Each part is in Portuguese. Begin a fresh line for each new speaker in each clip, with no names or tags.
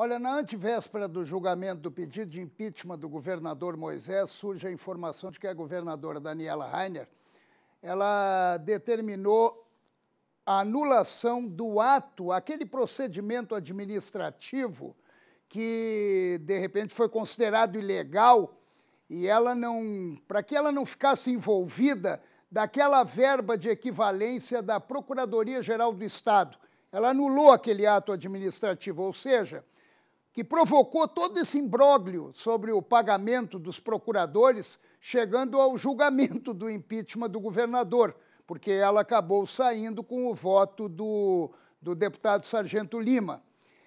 Olha, na antivéspera do julgamento do pedido de impeachment do governador Moisés, surge a informação de que a governadora Daniela Rainer ela determinou a anulação do ato, aquele procedimento administrativo que de repente foi considerado ilegal e ela não, para que ela não ficasse envolvida daquela verba de equivalência da Procuradoria Geral do Estado. Ela anulou aquele ato administrativo, ou seja, que provocou todo esse imbróglio sobre o pagamento dos procuradores, chegando ao julgamento do impeachment do governador, porque ela acabou saindo com o voto do, do deputado Sargento Lima.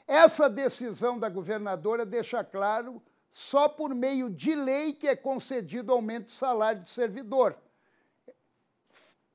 Essa decisão da governadora deixa claro só por meio de lei que é concedido aumento de salário de servidor.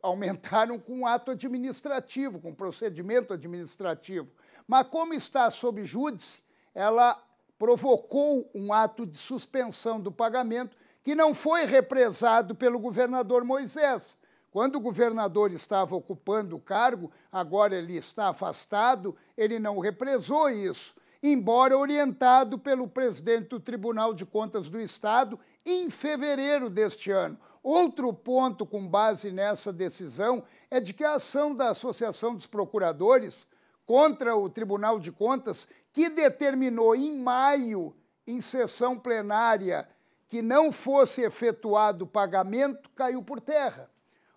Aumentaram com ato administrativo, com procedimento administrativo. Mas como está sob júdice, ela provocou um ato de suspensão do pagamento que não foi represado pelo governador Moisés. Quando o governador estava ocupando o cargo, agora ele está afastado, ele não represou isso, embora orientado pelo presidente do Tribunal de Contas do Estado em fevereiro deste ano. Outro ponto com base nessa decisão é de que a ação da Associação dos Procuradores contra o Tribunal de Contas que determinou em maio, em sessão plenária, que não fosse efetuado o pagamento, caiu por terra.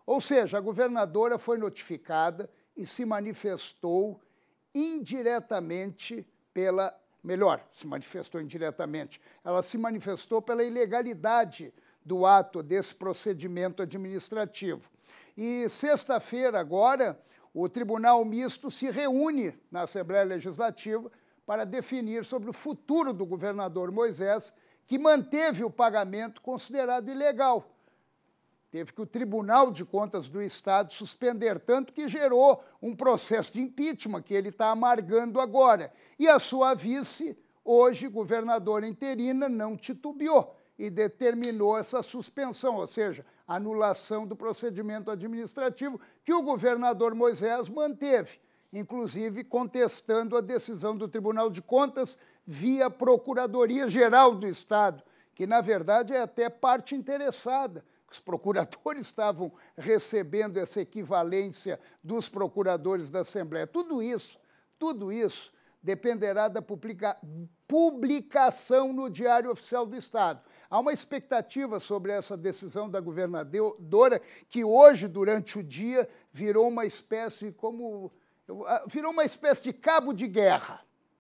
Ou seja, a governadora foi notificada e se manifestou indiretamente pela. Melhor, se manifestou indiretamente. Ela se manifestou pela ilegalidade do ato desse procedimento administrativo. E sexta-feira, agora, o Tribunal Misto se reúne na Assembleia Legislativa para definir sobre o futuro do governador Moisés, que manteve o pagamento considerado ilegal. Teve que o Tribunal de Contas do Estado suspender, tanto que gerou um processo de impeachment que ele está amargando agora. E a sua vice, hoje governadora interina, não titubeou e determinou essa suspensão, ou seja, anulação do procedimento administrativo que o governador Moisés manteve inclusive contestando a decisão do Tribunal de Contas via Procuradoria-Geral do Estado, que, na verdade, é até parte interessada. Os procuradores estavam recebendo essa equivalência dos procuradores da Assembleia. Tudo isso, tudo isso dependerá da publica publicação no Diário Oficial do Estado. Há uma expectativa sobre essa decisão da governadora, que hoje, durante o dia, virou uma espécie como ah, virou uma espécie de cabo de guerra.